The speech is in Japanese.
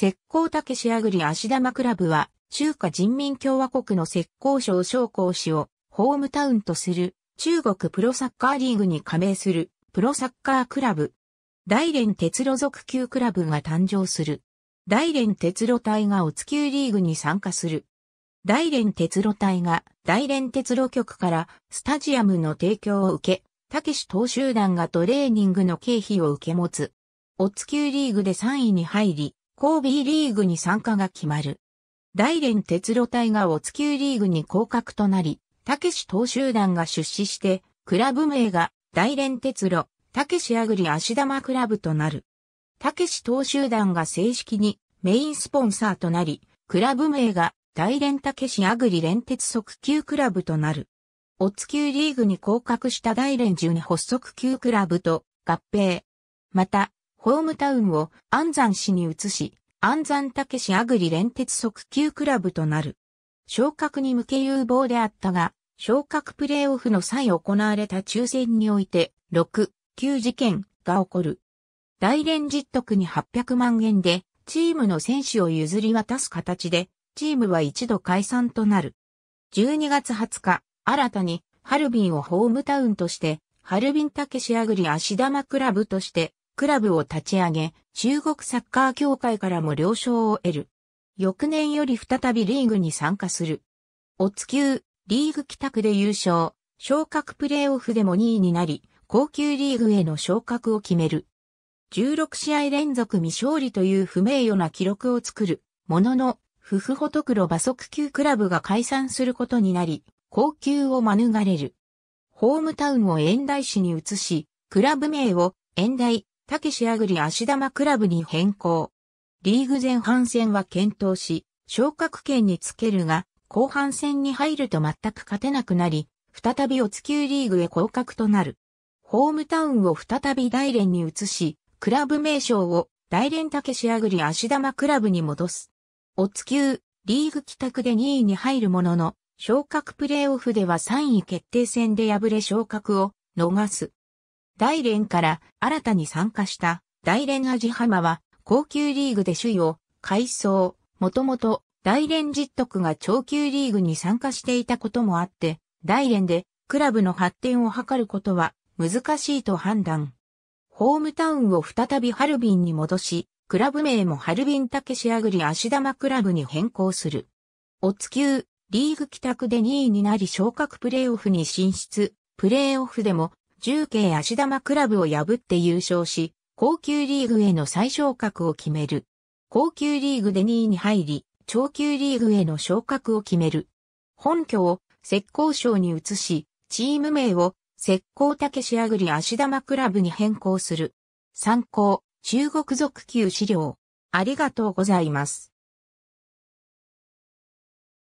石膏竹市あぐり足玉クラブは、中華人民共和国の石膏省商工市をホームタウンとする中国プロサッカーリーグに加盟するプロサッカークラブ。大連鉄路属級クラブが誕生する。大連鉄路隊がおつ級リーグに参加する。大連鉄路隊が大連鉄路局からスタジアムの提供を受け、たけし投集団がトレーニングの経費を受け持つ。おつ級リーグで3位に入り、ビーリーグに参加が決まる。大連鉄路隊がお津級リーグに降格となり、たけし投集団が出資して、クラブ名が大連鉄路、たけしアグリ足玉クラブとなる。たけし投集団が正式にメインスポンサーとなり、クラブ名が大連たけしアグリ連鉄速球クラブとなる。オツ級リーグに降格した大連中に発足球クラブと合併。また、ホームタウンを安山市に移し、安山武市アグリ連鉄速球クラブとなる。昇格に向け有望であったが、昇格プレイオフの際行われた抽選において、6、9事件が起こる。大連実得に800万円で、チームの選手を譲り渡す形で、チームは一度解散となる。12月20日、新たに、ハルビンをホームタウンとして、ハルビン竹市アグり足玉クラブとして、クラブを立ち上げ、中国サッカー協会からも了承を得る。翌年より再びリーグに参加する。オツ級、リーグ帰宅で優勝、昇格プレーオフでも2位になり、高級リーグへの昇格を決める。16試合連続未勝利という不名誉な記録を作る、ものの、夫婦ホトクロ馬速級クラブが解散することになり、高級を免れる。ホームタウンを遠大市に移し、クラブ名を遠大竹けしあぐり足玉クラブに変更。リーグ前半戦は検討し、昇格圏につけるが、後半戦に入ると全く勝てなくなり、再びおつきゅうリーグへ降格となる。ホームタウンを再び大連に移し、クラブ名称を大連竹けしあぐり足玉クラブに戻す。おつきゅう、リーグ帰宅で2位に入るものの、昇格プレーオフでは3位決定戦で敗れ昇格を逃す。大連から新たに参加した大連アジハマは高級リーグで首位を改装、もともと大連実徳が長級リーグに参加していたこともあって、大連でクラブの発展を図ることは難しいと判断。ホームタウンを再びハルビンに戻し、クラブ名もハルビン竹シアグリ足玉クラブに変更する。お月。級、リーグ帰宅で2位になり昇格プレーオフに進出、プレーオフでも重慶足玉クラブを破って優勝し、高級リーグへの再昇格を決める。高級リーグで2位に入り、超級リーグへの昇格を決める。本拠を石膏省に移し、チーム名を石膏竹仕あぐり足玉クラブに変更する。参考、中国属級資料。ありがとうございます。